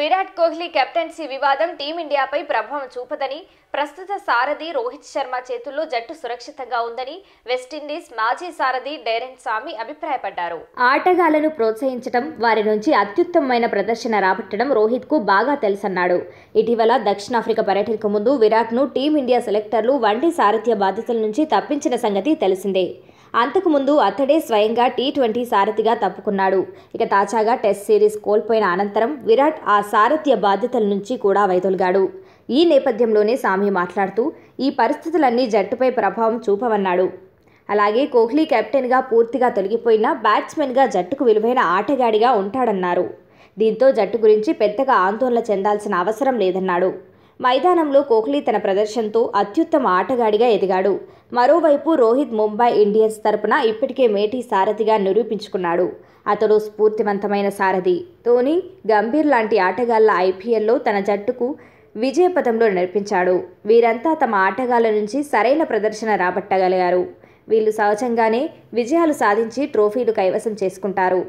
Virat Kohli captaincy వివాదం టీమిండియాపై ప్రభావం చూపదని ప్రస్తుత సారథి రోహిత్ శర్మ చేతుల్లో జట్టు సురక్షితంగా ఉందని వెస్టిండీస్ మాజీ సారథి డైరెన్ స్వామి అభిప్రాయపడ్డారు ఆటగాళ్లను ప్రోత్సహించడం వారి నుంచి అత్యుత్తమమైన ప్రదర్శన రాబట్టడం రోహిత్ కు బాగా తెలుసన్నాడు ఇటీవల దక్షిణాఫ్రికా పర్యటనకు ముందు విరాట్ను టీమిండియా సెలెక్టర్లు వంటి సారథ్య బాధ్యతల నుంచి తప్పించిన సంగతి తెలిసిందే అంతకుముందు అతడే స్వయంగా టీ ట్వంటీ సారథిగా తప్పుకున్నాడు ఇక తాజాగా టెస్ట్ సిరీస్ కోల్పోయిన అనంతరం విరాట్ ఆ సారథ్య బాధ్యతల నుంచి కూడా వైదొలిగాడు ఈ నేపథ్యంలోనే సామి మాట్లాడుతూ ఈ పరిస్థితులన్నీ జట్టుపై ప్రభావం చూపవన్నాడు అలాగే కోహ్లీ కెప్టెన్గా పూర్తిగా తొలగిపోయిన బ్యాట్స్మెన్గా జట్టుకు విలువైన ఆటగాడిగా ఉంటాడన్నారు దీంతో జట్టు గురించి పెద్దగా ఆందోళన చెందాల్సిన అవసరం లేదన్నాడు మైదానంలో కోహ్లీ తన ప్రదర్శనతో అత్యుత్తమ ఆటగాడిగా ఎదిగాడు మరోవైపు రోహిత్ ముంబై ఇండియన్స్ తరపున ఇప్పటికే మేటీ సారథిగా నిరూపించుకున్నాడు అతడు స్ఫూర్తివంతమైన సారథి ధోని గంభీర్ లాంటి ఆటగాళ్ల ఐపీఎల్లో తన జట్టుకు విజయపథంలో నడిపించాడు వీరంతా తమ ఆటగాళ్ల నుంచి సరైన ప్రదర్శన రాబట్టగలిగారు వీళ్ళు సహజంగానే విజయాలు సాధించి ట్రోఫీలు కైవసం చేసుకుంటారు